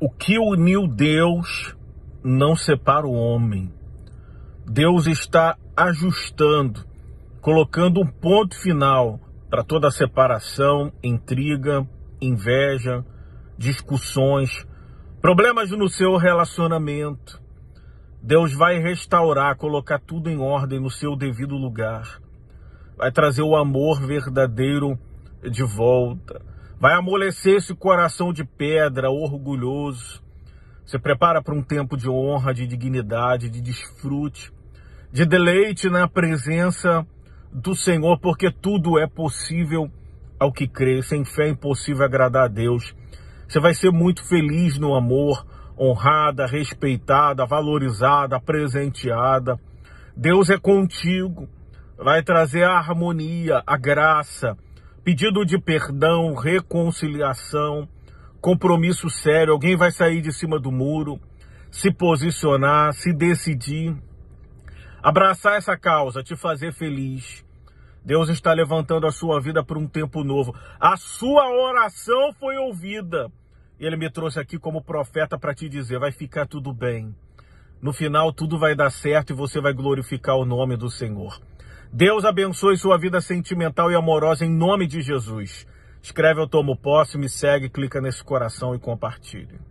O que uniu Deus não separa o homem. Deus está ajustando, colocando um ponto final para toda a separação, intriga, inveja, discussões, problemas no seu relacionamento. Deus vai restaurar, colocar tudo em ordem no seu devido lugar. Vai trazer o amor verdadeiro de volta. Vai amolecer esse coração de pedra orgulhoso. Se prepara para um tempo de honra, de dignidade, de desfrute, de deleite na presença do Senhor, porque tudo é possível ao que crê. Sem fé é impossível agradar a Deus. Você vai ser muito feliz no amor, honrada, respeitada, valorizada, presenteada. Deus é contigo, vai trazer a harmonia, a graça, pedido de perdão, reconciliação, compromisso sério. Alguém vai sair de cima do muro, se posicionar, se decidir, abraçar essa causa, te fazer feliz. Deus está levantando a sua vida para um tempo novo. A sua oração foi ouvida. E ele me trouxe aqui como profeta para te dizer: vai ficar tudo bem. No final, tudo vai dar certo e você vai glorificar o nome do Senhor. Deus abençoe sua vida sentimental e amorosa em nome de Jesus. Escreve Eu Tomo Posse, me segue, clica nesse coração e compartilhe.